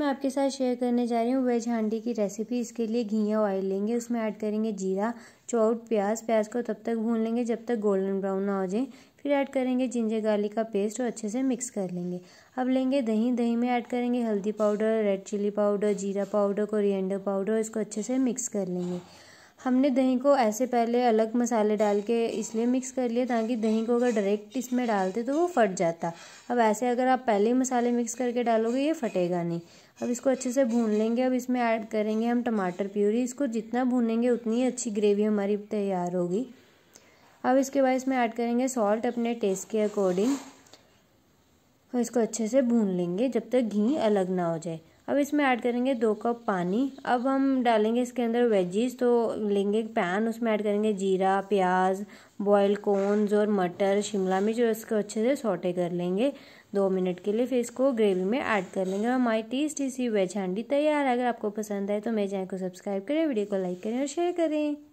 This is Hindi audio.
मैं आपके साथ शेयर करने जा रही हूँ वेज हांडी की रेसिपी इसके लिए घिया ऑयल लेंगे उसमें ऐड करेंगे जीरा चौट प्याज प्याज को तब तक भून लेंगे जब तक गोल्डन ब्राउन ना हो जाए फिर ऐड करेंगे जिंजर गार्लिक का पेस्ट और अच्छे से मिक्स कर लेंगे अब लेंगे दही दही में ऐड करेंगे हल्दी पाउडर रेड चिली पाउडर जीरा पाउडर कोरिएंडर पाउडर इसको अच्छे से मिक्स कर लेंगे हमने दही को ऐसे पहले अलग मसाले डाल के इसलिए मिक्स कर लिया ताकि दही को अगर डायरेक्ट इसमें डालते तो वो फट जाता अब ऐसे अगर आप पहले ही मसाले मिक्स करके डालोगे ये फटेगा नहीं अब इसको अच्छे से भून लेंगे अब इसमें ऐड करेंगे हम टमाटर प्यूरी इसको जितना भूनेंगे उतनी अच्छी ग्रेवी हमारी तैयार होगी अब इसके बाद इसमें ऐड करेंगे सॉल्ट अपने टेस्ट के अकॉर्डिंग और इसको अच्छे से भून लेंगे जब तक घी अलग ना हो जाए अब इसमें ऐड करेंगे दो कप पानी अब हम डालेंगे इसके अंदर वेजीज तो लेंगे पैन उसमें ऐड करेंगे जीरा प्याज बॉयल कॉर्नज और मटर शिमला मिर्च और इसको अच्छे से सोटे कर लेंगे दो मिनट के लिए फिर इसको ग्रेवी में ऐड कर लेंगे और हमारी टेस्टी सी वेज हांडी तैयार है अगर आपको पसंद आए तो मेरे चैनल को सब्सक्राइब करें वीडियो को लाइक करें और शेयर करें